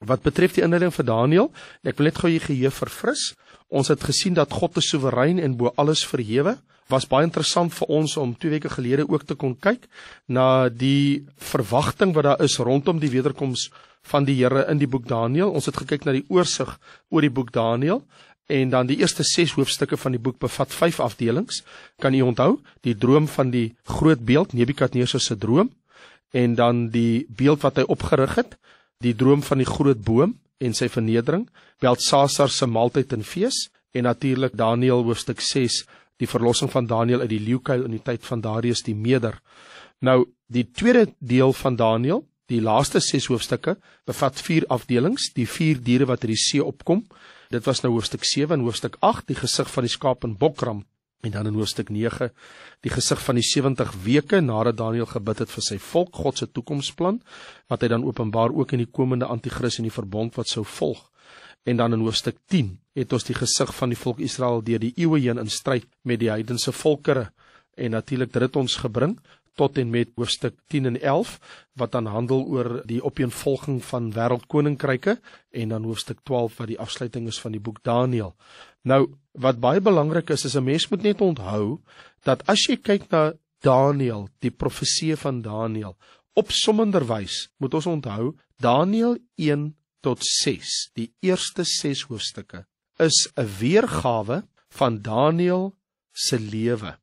Wat betref die inleiding vir Daniël, ek wil net gou hier geheue verfris. Ons het gesien dat God is soewerein en bo alles verhewe. Was baie interessant vir ons om 2 weke gelede ook te kon kyk na die verwagting wat daar is rondom die wederkoms van die Here in die boek Daniël. Ons het gekyk na die oorsig oor die boek Daniël en dan die eerste 6 hoofstukke van die boek bevat 5 afdelings. Kan u onthou die droom van die groot beeld Nebukadnezar se droom en dan die beeld wat hy opgerig het die droom van die groot boom en sy vernedering, Beltsasar se maaltyd en fees en natuurlik Daniël hoofstuk 6, die verlossing van Daniël uit die leeukuil in die tyd van Darius die Meder. Nou, die tweede deel van Daniël Die laaste 6 hoofstukke bevat 4 afdelings, die 4 diere wat uit die see opkom. Dit was nou hoofstuk 7 en hoofstuk 8, die gesig van die skaap en bokram. En dan in hoofstuk 9, die gesig van die 70 weke nadat Daniël gebid het vir sy volk, God se toekomsplan, wat hy dan openbaar ook in die komende anti-kris en die verbond wat sou volg. En dan in hoofstuk 10 het ons die gesig van die volk Israel deur die eeue heen in stryd met die heidense volkerre en natuurlik dit het ons gebring tot en met hoofstuk 10 en 11 wat dan handel oor die opeenvolging van wêreldkoninkryke en dan hoofstuk 12 wat die afsluiting is van die boek Daniël. Nou wat baie belangrik is is 'n mens moet net onthou dat as jy kyk na Daniël, die profeseë van Daniël, opsommenderwys moet ons onthou Daniël 1 tot 6, die eerste 6 hoofstukke is 'n weergawe van Daniël se lewe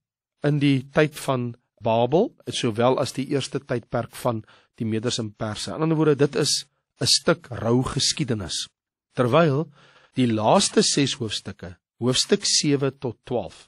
in die tyd van Babel, sowel as die eerste tydperk van die Medes en Perse. In ander woorde, dit is 'n stuk rou geskiedenis. Terwyl die laaste 6 hoofstukke, hoofstuk 7 tot 12,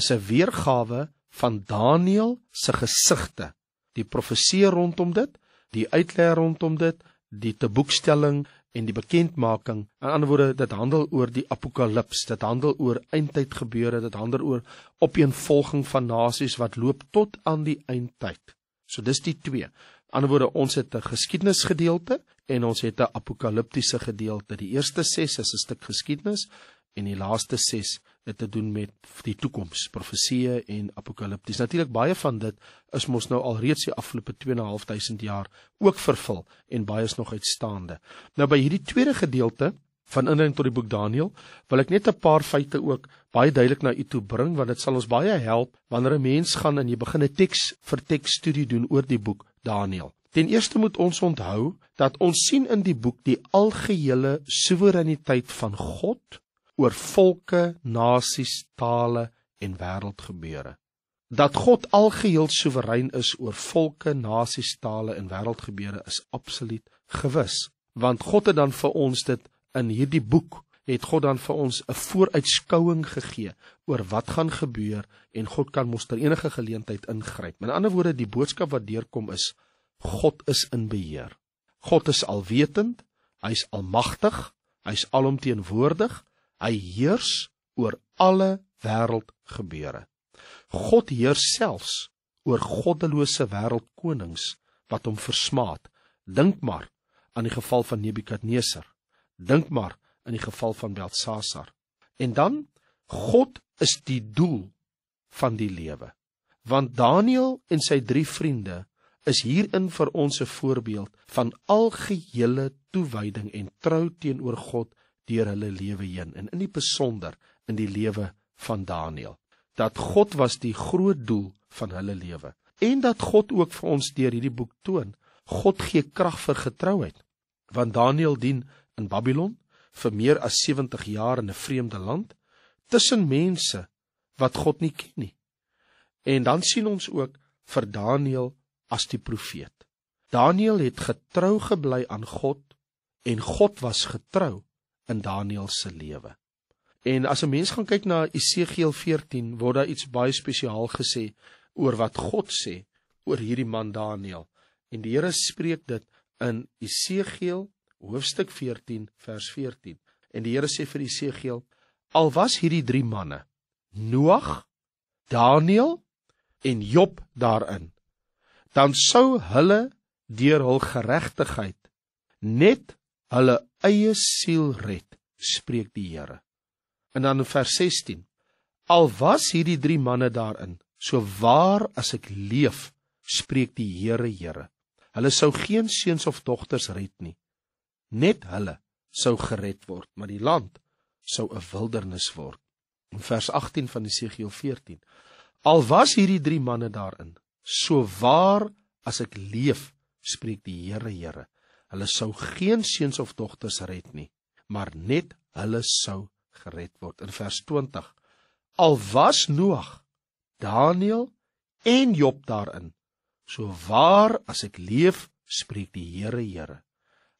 is 'n weergawe van Daniël se gesigte, die profeseë rondom dit, die uitlei rondom dit, die teboekstelling, en die bekendmaking. In ander woorde, dit handel oor die apokalips, dit handel oor eindtyd gebeure, dit handel oor opeenvolging van nasies wat loop tot aan die eindtyd. So dis die twee. In ander woorde, ons het 'n geskiedenisgedeelte en ons het 'n apokaliptiese gedeelte. Die eerste 6 is 'n stuk geskiedenis, en die laaste 6 het te doen met die toekoms, profesieë en apokalipties. Natuurlik baie van dit is mos nou al reeds die afgelope 2.500 jaar ook vervul en baie is nog uitstaande. Nou by hierdie tweede gedeelte van inleiding tot die boek Daniël wil ek net 'n paar feite ook baie duidelik na u toe bring want dit sal ons baie help wanneer 'n mens gaan en jy begin 'n teks vir teks studie doen oor die boek Daniël. Ten eerste moet ons onthou dat ons sien in die boek die algehele soewereiniteit van God oor volke, nasies, tale en wêreldgebeure. Dat God algeheel soewerein is oor volke, nasies, tale en wêreldgebeure is absoluut gewis, want God het dan vir ons dit in hierdie boek het God dan vir ons 'n vooruitskouing gegee oor wat gaan gebeur en God kan mos ter enige geleentheid ingryp. In ander woorde, die boodskap wat deurkom is God is in beheer. God is alwetend, hy's almagtig, hy's alomteenwoordig, Hy heers oor alle wêreld gebeure. God heers selfs oor goddelose wêreldkonings wat hom versmaat. Dink maar aan die geval van Nebukadneser. Dink maar in die geval van Belsasar. En dan God is die doel van die lewe. Want Daniël en sy drie vriende is hierin vir ons 'n voorbeeld van algehele toewyding en trou teenoor God deur hulle lewe heen en in die besonder in die lewe van Daniël dat God was die groot doel van hulle lewe en dat God ook vir ons deur hierdie boek toon God gee krag vir getrouheid want Daniël dien in Babylon vir meer as 70 jaar in 'n vreemde land tussen mense wat God nie ken nie en dan sien ons ook vir Daniël as die profeet Daniël het getrou gebly aan God en God was getrou in Daniël se lewe. En as 'n mens gaan kyk na Esegiel 14, word daar iets baie spesiaal gesê oor wat God sê oor hierdie man Daniël. En die Here spreek dit in Esegiel hoofstuk 14 vers 14. En die Here sê vir Esegiel: "Al was hierdie drie manne, Noag, Daniël en Job daarin, dan sou hulle deur hul geregtigheid net hulle eie siel red, spreek die Here. En dan in vers 16. Al was hierdie drie manne daarin, so waar as ek leef, spreek die Here Here. Hulle sou geen seuns of dogters red nie. Net hulle sou gered word, maar die land sou 'n wildernis word. In vers 18 van Jesegiel 14. Al was hierdie drie manne daarin, so waar as ek leef, spreek die Here Here hulle sou geen seuns of dogters red nie, maar net hulle sou gered word. In vers 20: Al was Noag, Daniël en Job daarin, so waar as ek leef, spreek die Here, Here,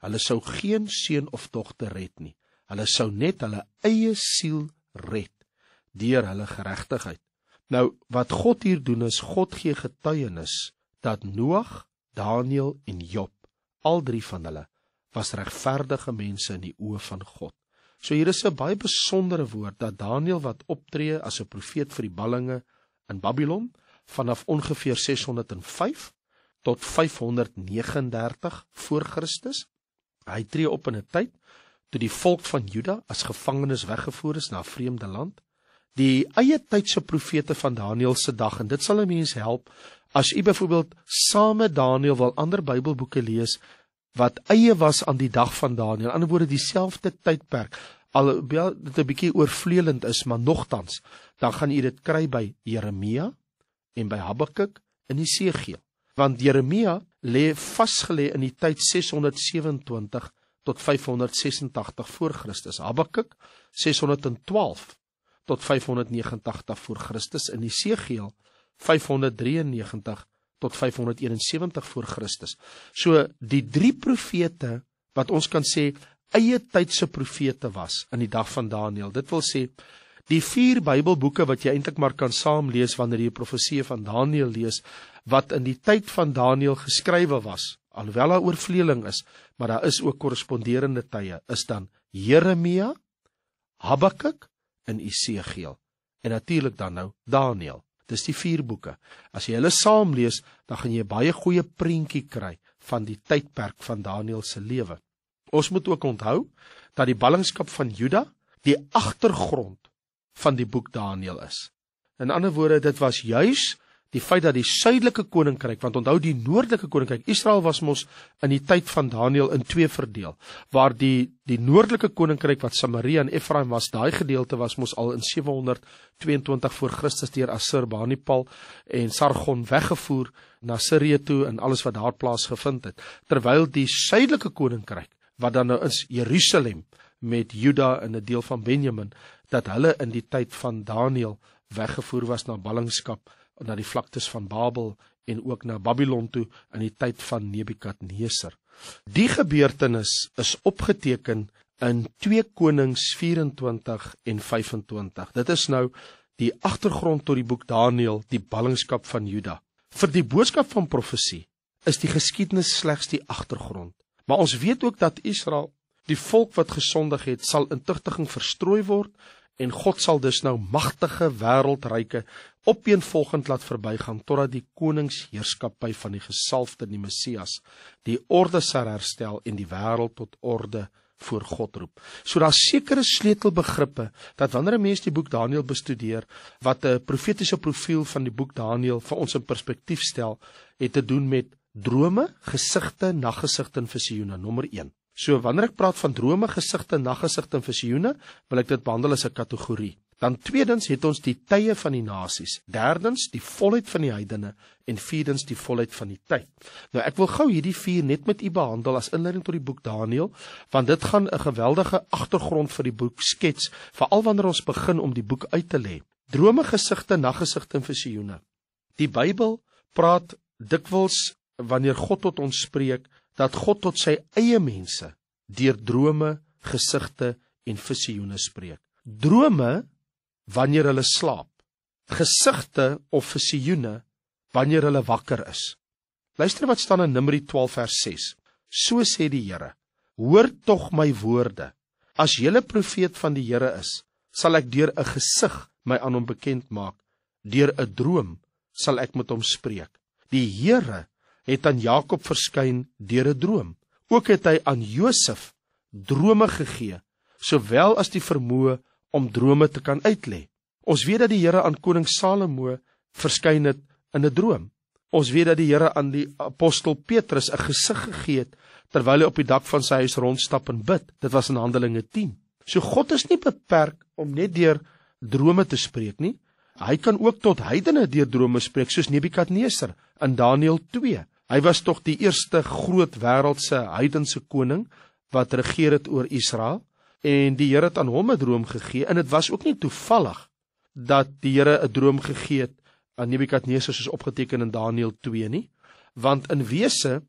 hulle sou geen seun of dogter red nie. Hulle sou net hulle eie siel red deur hulle geregtigheid. Nou wat God hier doen is God gee getuienis dat Noag, Daniël en Job al drie van hulle was regverdige mense in die oë van God. So hier is 'n baie besondere woord dat Daniël wat optree as 'n profeet vir die ballinge in Babylon vanaf ongeveer 605 tot 539 voor Christus, hy tree op in 'n tyd toe die volk van Juda as gevangenes weggevoer is na 'n vreemde land die eie tydse profete van Daniël se dag en dit sal 'n mens help as u byvoorbeeld same Daniël wil ander Bybelboeke lees wat eie was aan die dag van Daniël. Aan die ander word dieselfde tydperk alhoewel dit 'n bietjie oorvleelend is, maar nogtans dan gaan u dit kry by Jeremia en by Habakuk in Jesegiel. Want Jeremia lê vasgelê in die tyd 627 tot 586 voor Christus. Habakuk 612 tot 590 daarvoor Christus in Jesegiel 593 tot 571 voor Christus. So die drie profete wat ons kan sê eie tydse profete was in die dag van Daniël. Dit wil sê die vier Bybelboeke wat jy eintlik maar kan saam lees wanneer jy profeseë van Daniël lees wat in die tyd van Daniël geskrywe was, alhoewel daar oorvleeling is, maar daar is ook korresponderende tye. Is dan Jeremia, Habakuk, in Esegiel en natuurlik dan nou Daniël. Dis die vier boeke. As jy hulle saam lees, dan gaan jy 'n baie goeie prentjie kry van die tydperk van Daniël se lewe. Ons moet ook onthou dat die ballingskap van Juda die agtergrond van die boek Daniël is. In ander woorde, dit was juis die feit dat die suidelike koninkryk want onthou die noordelike koninkryk Israel was mos in die tyd van Daniël in twee verdeel waar die die noordelike koninkryk wat Samaria en Efraim was daai gedeelte was mos al in 722 voor Christus deur Assurbanipal en Sargon weggevoer na Sirië toe en alles wat daar plaasgevind het terwyl die suidelike koninkryk wat dan nou is Jerusalem met Juda en 'n deel van Benjamin dat hulle in die tyd van Daniël weggevoer was na ballingskap na die vlaktes van Babel en ook na Babylon toe in die tyd van Nebukadneser. Die gebeurtenis is opgeteken in 2 Konings 24 en 25. Dit is nou die agtergrond tot die boek Daniël, die ballingskap van Juda. Vir die boodskap van profesie is die geskiedenis slegs die agtergrond. Maar ons weet ook dat Israel, die volk wat gesondig het, sal intugtiging verstrooi word en God sal dus nou magtige wêreldryke opeenvolgend laat verbygaan totdat die koningsheerskappy van die gesalfde die Messias die orde sal herstel en die wêreld tot orde voor God roep. So daar's sekere sleutelbegrippe dat wanneer 'n mens die boek Daniël bestudeer, wat 'n profetiese profiel van die boek Daniël vir ons in perspektief stel, het te doen met drome, gesigte, naggesigte en visioene. Nommer 1 So wanneer ek praat van drome, gesigte, naggesigte en visioene, wil ek dit behandel as 'n kategorie. Dan tweedens het ons die tye van die nasies, derdens die volheid van die heidene en vierdens die volheid van die tyd. Nou ek wil gou hierdie vier net met u behandel as inleiding tot die boek Daniël, want dit gaan 'n geweldige agtergrond vir die boek skets, veral wanneer ons begin om die boek uit te lê. Drome, gesigte, naggesigte en visioene. Die Bybel praat dikwels wanneer God tot ons spreek dat God tot sy eie mense deur drome, gesigte en visioene spreek. Drome wanneer hulle slaap, gesigte of visioene wanneer hulle wakker is. Luister wat staan in Numeri 12 vers 6. So sê die Here: Hoor tog my woorde. As jy 'n profeet van die Here is, sal ek deur 'n gesig my aan hom bekend maak. Deur 'n droom sal ek met hom spreek. Die Here het aan Jakob verskyn deur 'n droom. Ook het hy aan Josef drome gegee, sowel as die vermoë om drome te kan uitlê. Ons weet dat die Here aan koning Salomo verskyn het in 'n droom. Ons weet dat die Here aan die apostel Petrus 'n gesig gegee het terwyl hy op die dak van sy huis rondstap en bid. Dit was in Handelinge 10. So God is nie beperk om net deur drome te spreek nie. Hy kan ook tot heidene deur drome spreek soos Nebukadneser in Daniël Hy was tog die eerste groot wêreldse heidense koning wat regeer het oor Israel en die Here het aan hom 'n droom gegee en dit was ook nie toevallig dat die Here 'n droom gegee het aan Nebukadneser soos opgeteken in Daniël 2 nie want in wese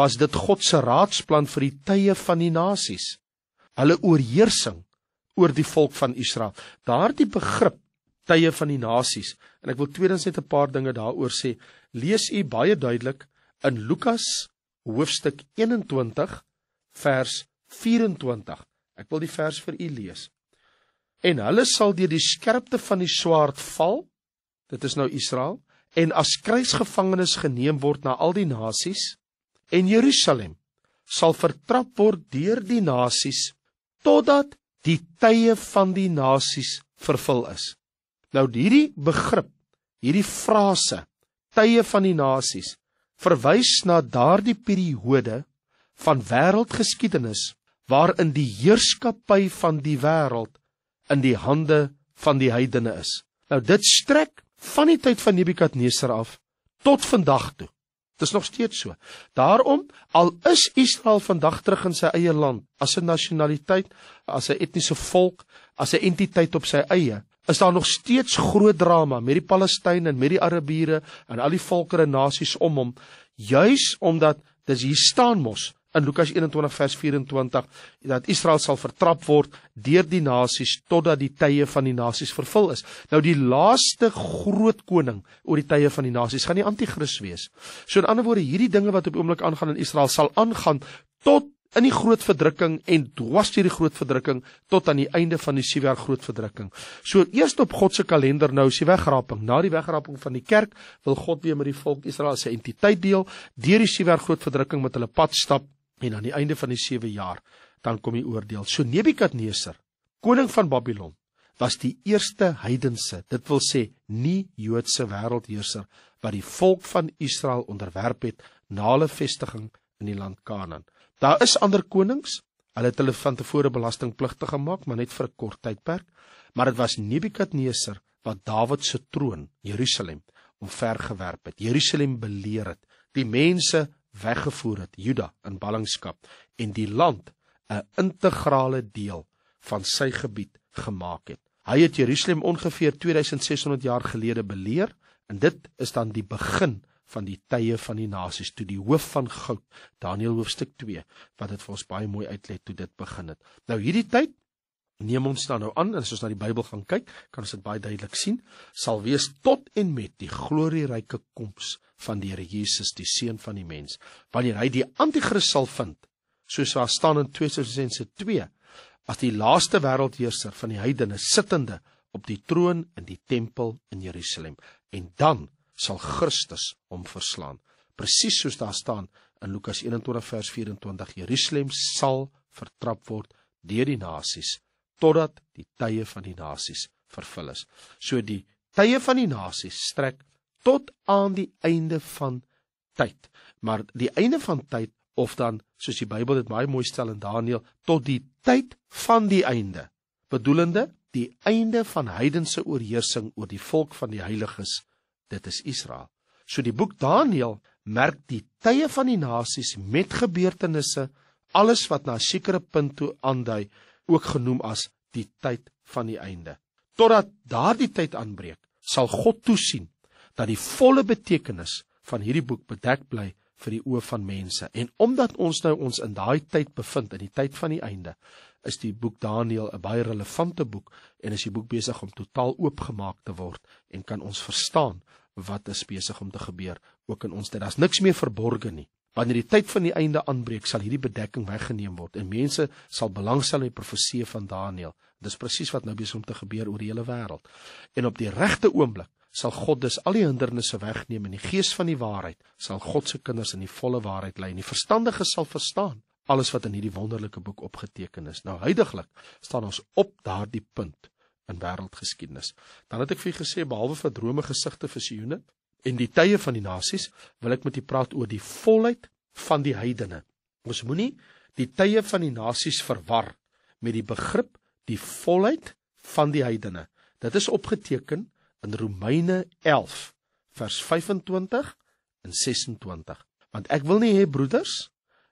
was dit God se raadsplan vir die tye van die nasies hulle oorheersing oor die volk van Israel daardie begrip tye van die nasies en ek wil tweedens net 'n paar dinge daaroor sê lees u baie duidelik in Lukas hoofstuk 21 vers 24. Ek wil die vers vir u lees. En hulle sal deur die skerpte van die swaard val. Dit is nou Israel en as kruisgevangenes geneem word na al die nasies en Jerusalem sal vertrap word deur die nasies totdat die tye van die nasies vervul is. Nou hierdie begrip, hierdie frase, tye van die nasies, verwys na daardie periode van wêreldgeskiedenis waarin die heerskappy van die wêreld in die hande van die heidene is. Nou dit strek van die tyd van Nebukadneser af tot vandag toe. Dit is nog steeds so. Daarom al is Israel vandag terug in sy eie land as 'n nasionaliteit, as 'n etniese volk, as 'n entiteit op sy eie, is daar nog steeds groot drama met die Palestynë en met die Arabiere en al die volkerre nasies om hom juis omdat dis hier staan mos in Lukas 21 vers 24 dat Israel sal vertrap word deur die nasies totdat die tye van die nasies vervul is. Nou die laaste groot koning oor die tye van die nasies gaan die anti-kris wees. So in ander woorde hierdie dinge wat op oomblik aangaan in Israel sal aangaan tot in die groot verdrukking en dwars deur die groot verdrukking tot aan die einde van die sewe jaar groot verdrukking. So eers op God se kalender nou is die wegraping. Na die wegraping van die kerk wil God weer met die volk Israel sy entiteit deel deur die sewe jaar groot verdrukking met hulle pad stap en aan die einde van die sewe jaar dan kom die oordeel. So Nebukadneser, koning van Babylon, was die eerste heidense, dit wil sê nie Joodse wêreldheerser wat die volk van Israel onderwerp het na hulle vestiging in die land Kanaan. Daar is ander konings. Hulle het hulle van tevore belastingpligtig gemaak, maar net vir 'n kort tydperk. Maar dit was Nebukadneser wat Dawid se troon, Jerusalem, omvergewerp het. Jerusalem beleer het, die mense weggevoer het, Juda in ballingskap en die land 'n integrale deel van sy gebied gemaak het. Hy het Jerusalem ongeveer 2600 jaar gelede beleer en dit is dan die begin van die tye van die nasies toe die hoof van goud Daniël hoofstuk 2 wat dit vir ons baie mooi uitlet toe dit begin het nou hierdie tyd neem ons dan nou aan as ons na die Bybel gaan kyk kan ons dit baie duidelik sien sal wees tot en met die glorieryke koms van die Here Jesus die seun van die mens wanneer hy die anti-kris sal vind soos daar staan in 2 Tessalonisense 2 as die laaste wêreldheerser van die heidene sittende op die troon in die tempel in Jerusalem en dan sal Christus hom verslaan. Presies soos daar staan in Lukas 21 vers 24, Jerusalem sal vertrap word deur die nasies totdat die tye van die nasies vervul is. So die tye van die nasies strek tot aan die einde van tyd. Maar die einde van tyd of dan soos die Bybel dit baie mooi stel in Daniël tot die tyd van die einde, bedoelende die einde van heidense oorheersing oor die volk van die heiliges dit is Israel. So die boek Daniël merk die tye van die nasies met gebeurtenisse alles wat na 'n sekere punt toe aandui, ook genoem as die tyd van die einde. Totdat daardie tyd aanbreek, sal God toesien dat die volle betekenis van hierdie boek bedek bly vir die oë van mense. En omdat ons nou ons in daai tyd bevind, in die tyd van die einde, is die boek Daniël 'n baie relevante boek en is die boek besig om totaal oopgemaak te word en kan ons verstaan wat is besig om te gebeur ook in ons tyd. Daar's niks meer verborge nie. Wanneer die tyd van die einde aanbreek, sal hierdie bedekking weggeneem word en mense sal belangstel in die profeseë van Daniël. Dis presies wat nou besig om te gebeur oor die hele wêreld. En op die regte oomblik sal God dus al die hindernisse wegneem en die gees van die waarheid sal God se kinders in die volle waarheid lei en die verstandiges sal verstaan alles wat in hierdie wonderlike boek opgeteken is. Nou heidaglik staan ons op daardie punt in wêreldgeskiedenis. Dan het ek vir julle gesê behalwe van drome gesigte vir Sione en die tye van die nasies, wil ek met julle praat oor die volheid van die heidene. Ons moenie die tye van die nasies verwar met die begrip die volheid van die heidene. Dit is opgeteken in Romeine 11 vers 25 en 26. Want ek wil nie hê broeders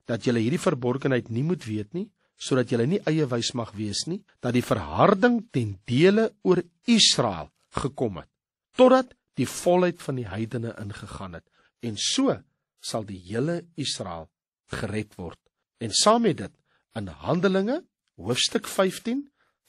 dat julle hierdie verborgenheid nie moet weet nie, sodat julle nie eie wys mag wees nie, dat die verharding ten dele oor Israel gekom het, totdat die volheid van die heidene ingegaan het, en so sal die hele Israel gered word. En saam met dit in Handelinge hoofstuk 15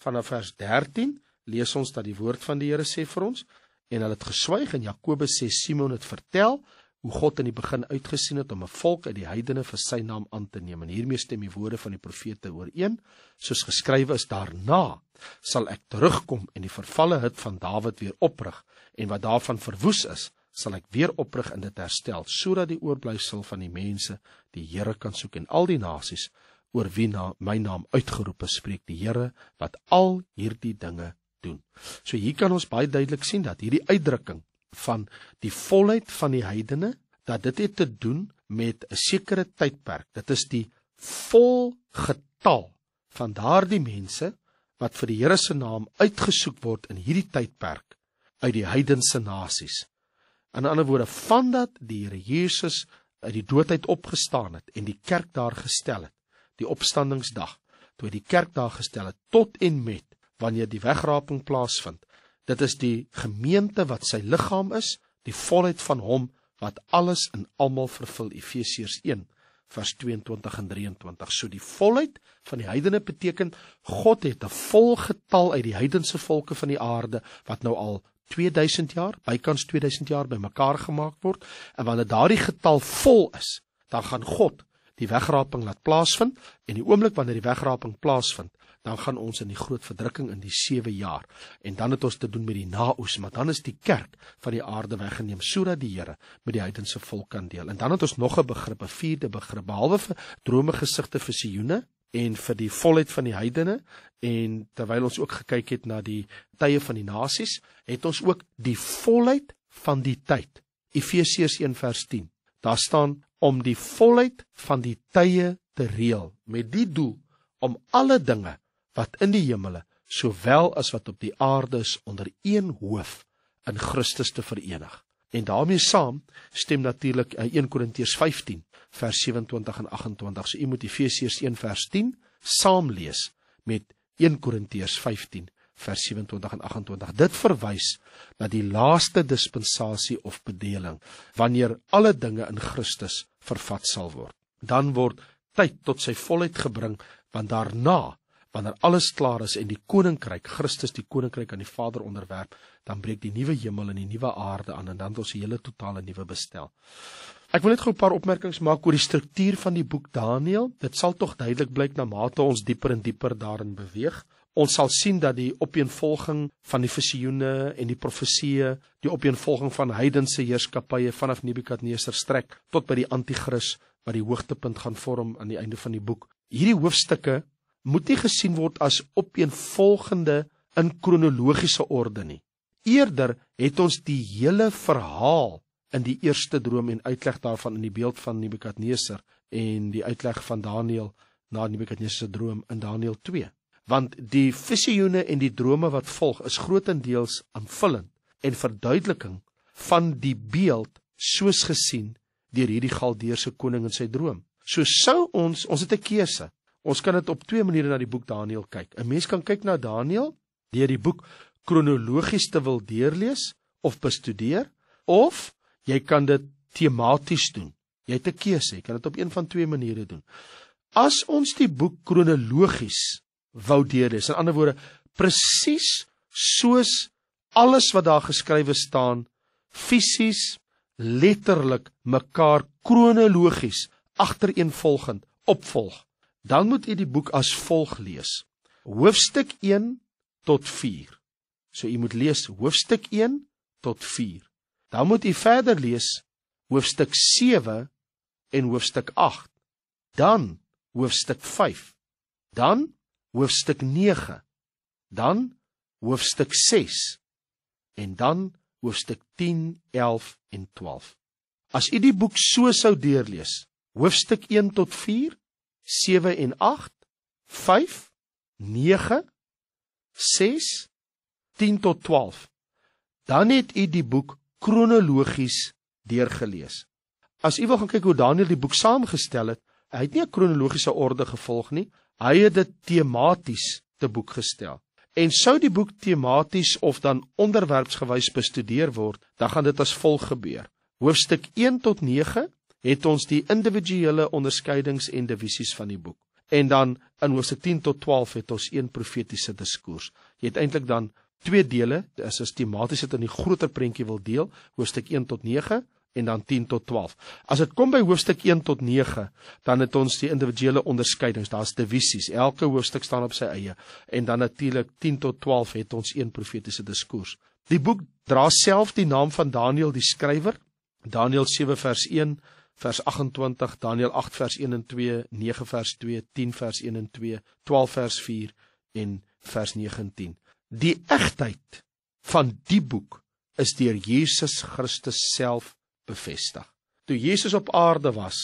vanaf vers 13 lees ons dat die woord van die Here sê vir ons en hulle het gesweig en Jakobus sê Simon het vertel hoe God in die begin uitgesien het om 'n volk uit die heidene vir sy naam aan te neem. En hiermee stem die woorde van die profete ooreen, soos geskrywe is: Daarna sal ek terugkom en die vervalle hut van Dawid weer oprig en wat daarvan verwoes is, sal ek weer oprig en dit herstel, sodat die oorblysel van die mense die Here kan soek en al die nasies oor wie na my naam uitgeroep is, spreek die Here wat al hierdie dinge doen. So hier kan ons baie duidelik sien dat hierdie uitdrukking van die volheid van die heidene dat dit het te doen met 'n sekere tydperk. Dit is die vol getal van daardie mense wat vir die Here se naam uitgesoek word in hierdie tydperk uit die heidense nasies. In ander woorde, vandat die Here Jesus uit die dood uit opgestaan het en die kerk daar gestel het, die opstandingsdag, toe hy die kerk daar gestel het tot en met wanneer die wegraping plaasvind, Dit is die gemeente wat sy liggaam is, die volheid van hom wat alles in almal vervul Efesiërs 1 vers 22 en 23. So die volheid van die heidene beteken God het 'n vol getal uit die heidense volke van die aarde wat nou al 2000 jaar, bykans 2000 jaar bymekaar gemaak word en wanneer daardie getal vol is, dan gaan God die wegraping laat plaasvind en die oomblik wanneer die wegraping plaasvind, dan gaan ons in die groot verdrukking in die 7 jaar en dan het ons te doen met die naoes, maar dan is die kerk van die aarde weggeneem sodat die Here met die heidense volk kan deel. En dan het ons nog 'n begrip, 'n vierde begrip behalwe vir drome gesigte vir Sione en vir die volheid van die heidene en terwyl ons ook gekyk het na die tye van die nasies, het ons ook die volheid van die tyd. Efesiërs 1:10 Daar staan om die volheid van die tye te reël met die doel om alle dinge wat in die hemele sowel as wat op die aarde is onder een hoof in Christus te verenig. En daarmee saam stem natuurlik 1 eh, Korintiërs 15 vers 27 en 28. So u moet Efesiërs 1 vers 10 saam lees met 1 Korintiërs 15 vers 27 en 28. Dit verwys na die laaste dispensasie of bedeling wanneer alle dinge in Christus vervat sal word. Dan word tyd tot sy volheid gebring want daarna wanneer alles klaar is en die koninkryk Christus die koninkryk aan die Vader onderwerp, dan breek die nuwe hemel en die nuwe aarde aan en dan ons hele totale nuwe bestel. Ek wil net gou 'n paar opmerkings maak oor die struktuur van die boek Daniël. Dit sal tog duidelik blyk na mate ons dieper en dieper daarin beweeg ons sal sien dat die opeenvolging van die visioene en die profesieë, die opeenvolging van heidense heerskappye vanaf Nebukadneser strek tot by die anti-kris wat die hoogtepunt gaan vorm aan die einde van die boek. Hierdie hoofstukke moet nie gesien word as opeenvolgende in kronologiese orde nie. Eerder het ons die hele verhaal in die eerste droom en uitleg daarvan in die beeld van Nebukadneser en die uitleg van Daniël na Nebukadneser se droom in Daniël 2 want die visioene en die drome wat volg is grotendeels aanvullend en verduideliking van die beeld soos gesien deur hierdie Galdeerse koning in sy droom. So sou ons, ons het 'n keuse. Ons kan dit op twee maniere na die boek Daniël kyk. 'n Mens kan kyk na Daniël deur die boek kronologies te wil deurlees of bestudeer of jy kan dit tematies doen. Jy het 'n keuse, jy kan dit op een van twee maniere doen. As ons die boek kronologies wou deur is. In ander woorde, presies soos alles wat daar geskrywe staan fisies letterlik mekaar kronologies agtereenvolgend opvolg. Dan moet u die boek as volg lees. Hoofstuk 1 tot 4. So u moet lees hoofstuk 1 tot 4. Dan moet u verder lees hoofstuk 7 en hoofstuk 8. Dan hoofstuk 5. Dan hoofstuk 9, dan hoofstuk 6 en dan hoofstuk 10, 11 en 12. As u die boek so sou deurlees, hoofstuk 1 tot 4, 7 en 8, 5, 9, 6, 10 tot 12, dan het u die boek kronologies deurgelees. As u wil gaan kyk hoe Daniël die boek saamgestel het, hy het nie 'n kronologiese orde gevolg nie, Hy het dit tematies te boek gestel. En sou die boek tematies of dan onderwerpsgewys bestudeer word, dan gaan dit as volg gebeur. Hoofstuk 1 tot 9 het ons die individuele onderskeidings en divisies van die boek. En dan in hoofstuk 10 tot 12 het ons een profetiese diskurs. Jy het eintlik dan twee dele, dis as tematies dit in die groter prentjie wil deel, hoofstuk 1 tot en dan 10 tot 12. As dit kom by hoofstuk 1 tot 9, dan het ons die individuele onderskeidings. Daar's divisies. Elke hoofstuk staan op sy eie en dan natuurlik 10 tot 12 het ons een profetiese diskurs. Die boek dra self die naam van Daniël die skrywer. Daniël 7 vers 1 vers 28 Daniël 8 vers 1 en 2 9 vers 2 10 vers 1 en 2 12 vers 4 en vers 9 en 10 Die egtheid van die boek is deur Jesus Christus self bevestig. Toe Jesus op aarde was,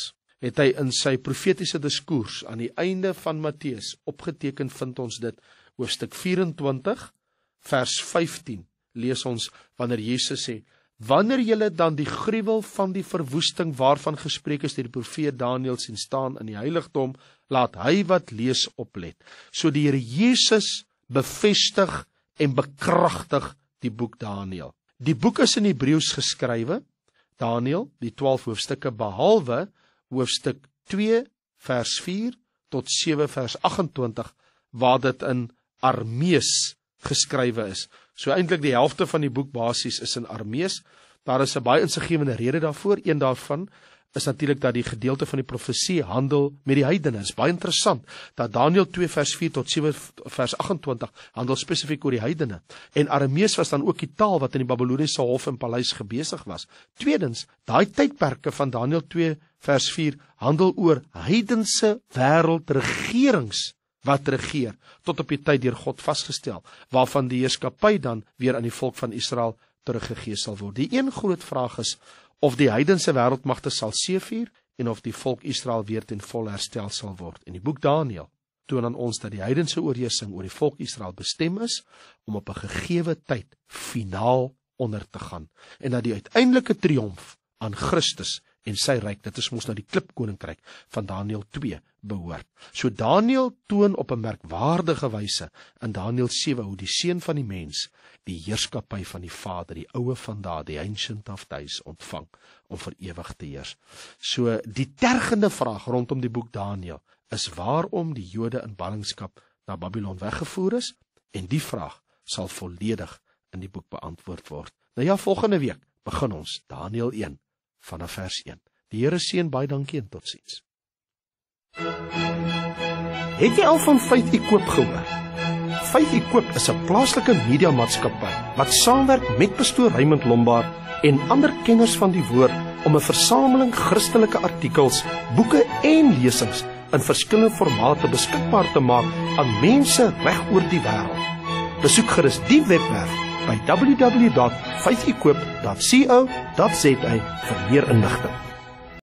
het hy in sy profetiese diskoers aan die einde van Matteus opgeteken vind ons dit hoofstuk 24 vers 15 lees ons wanneer Jesus sê wanneer julle dan die gruwel van die verwoesting waarvan gespreek is deur die profeet Daniël sien staan in die heiligdom laat hy wat lees oplet so die Here Jesus bevestig en bekragtig die boek Daniël die boek is in Hebreëus geskrywe Daniël die 12 hoofstukke behalwe hoofstuk 2 vers 4 tot 7 vers 28 waar dit in Aramees geskrywe is. So eintlik die helfte van die boek basies is in Aramees. Daar is 'n baie insiggewende rede daarvoor, een daarvan is natuurlik dat die gedeelte van die profesie handel met die heidene. Dit is baie interessant dat Daniël 2 vers 4 tot 7 vers 28 handel spesifiek oor die heidene en Aramees was dan ook die taal wat in die Babiloniese hof en paleis gebesig was. Tweedens, daai tydperke van Daniël 2 vers 4 handel oor heidense wêreldregerings wat regeer tot op die tyd deur God vasgestel waarvan die heerskappy dan weer aan die volk van Israel teruggegee sal word. Die een groot vraag is of die heidense wêreldmagte sal seëvier en of die volk Israel weer ten volle herstel sal word. In die boek Daniël toon aan ons dat die heidense oorheersing oor die volk Israel bestem is om op 'n gegeewe tyd finaal onder te gaan en dat die uiteindelike triomf aan Christus en sy ryk dit is mos nou die klipkoninkryk van Daniël 2 behoort. So Daniël toon op 'n merkwaardige wyse in Daniël 7 hoe die seun van die mens die heerskappy van die Vader, die oue van daai ancient of days ontvang om vir ewig te heers. So die tergende vraag rondom die boek Daniël is waarom die Jode in ballingskap na Babylon weggevoer is en die vraag sal volledig in die boek beantwoord word. Nou ja, volgende week begin ons Daniël 1 vanaf vers 1. Die Here seën baie dankie en totsiens. Het jy al van Faith Ekoop gehoor? Faith Ekoop is 'n plaaslike media maatskappy wat saamwerk met pastoor Raymond Lombard en ander kenners van die woord om 'n versameling Christelike artikels, boeke en lesings in verskillende formate beskikbaar te maak aan mense regoor die wêreld. Besoek gerus die webwerf by www.5ekoop.co.za vir meer inligting.